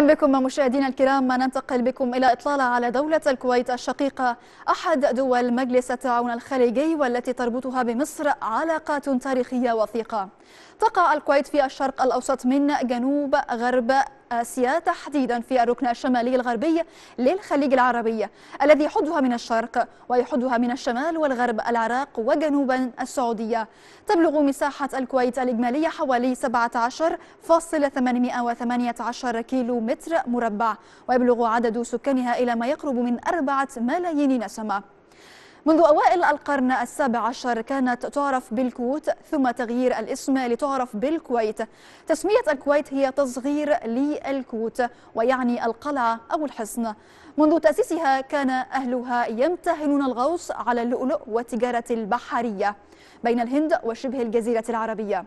اهلا بكم مشاهدينا الكرام ننتقل بكم الى اطلاله على دوله الكويت الشقيقه احد دول مجلس التعاون الخليجي والتي تربطها بمصر علاقات تاريخيه وثيقه تقع الكويت في الشرق الاوسط من جنوب غرب آسيا تحديدا في الركن الشمالي الغربي للخليج العربي الذي يحدها من الشرق ويحدها من الشمال والغرب العراق وجنوبا السعودية تبلغ مساحة الكويت الإجمالية حوالي 17,818 كيلو متر مربع ويبلغ عدد سكانها إلى ما يقرب من 4 ملايين نسمة منذ أوائل القرن السابع عشر كانت تعرف بالكوت ثم تغيير الاسم لتعرف بالكويت تسمية الكويت هي تصغير للكوت ويعني القلعة أو الحصن منذ تأسيسها كان أهلها يمتهنون الغوص على اللؤلؤ والتجارة البحرية بين الهند وشبه الجزيرة العربية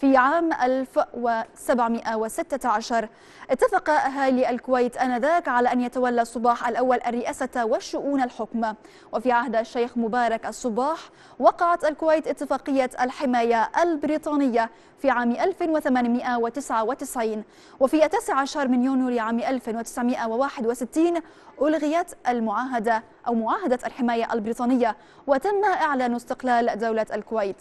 في عام 1716 اتفق أهالي الكويت أنذاك على أن يتولى صباح الأول الرئاسة والشؤون الحكمة وفي عهد الشيخ مبارك الصباح وقعت الكويت اتفاقية الحماية البريطانية في عام 1899 وفي 19 من يونيو عام 1961 ألغيت المعاهدة أو معاهدة الحماية البريطانية وتم إعلان استقلال دولة الكويت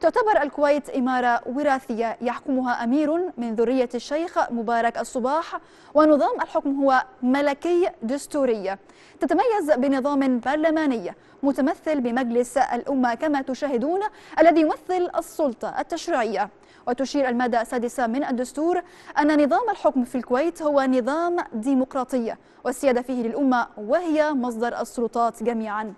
تعتبر الكويت إمارة وراثية يحكمها أمير من ذرية الشيخ مبارك الصباح ونظام الحكم هو ملكي دستوري تتميز بنظام برلماني متمثل بمجلس الأمة كما تشاهدون الذي يمثل السلطة التشريعية وتشير المادة السادسة من الدستور أن نظام الحكم في الكويت هو نظام ديمقراطي والسيادة فيه للأمة وهي مصدر السلطة والسلطات جميعا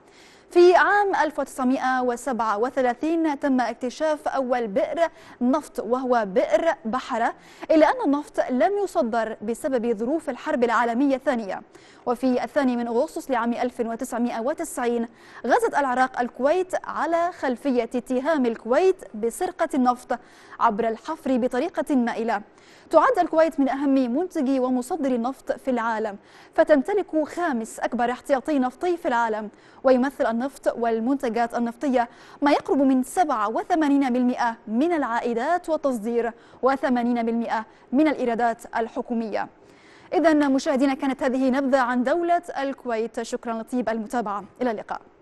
في عام 1937 تم اكتشاف أول بئر نفط وهو بئر بحرة إلا أن النفط لم يصدر بسبب ظروف الحرب العالمية الثانية وفي الثاني من أغسطس لعام 1990 غزت العراق الكويت على خلفية اتهام الكويت بسرقة النفط عبر الحفر بطريقة مائلة تعد الكويت من أهم منتجي ومصدري النفط في العالم فتمتلك خامس أكبر احتياطي نفطي في العالم ويمثل النفط النفط والمنتجات النفطية ما يقرب من 87% من العائدات والتصدير و80% من الإيرادات الحكومية إذا مشاهدينا كانت هذه نبذة عن دولة الكويت شكرا لطيب المتابعة إلى اللقاء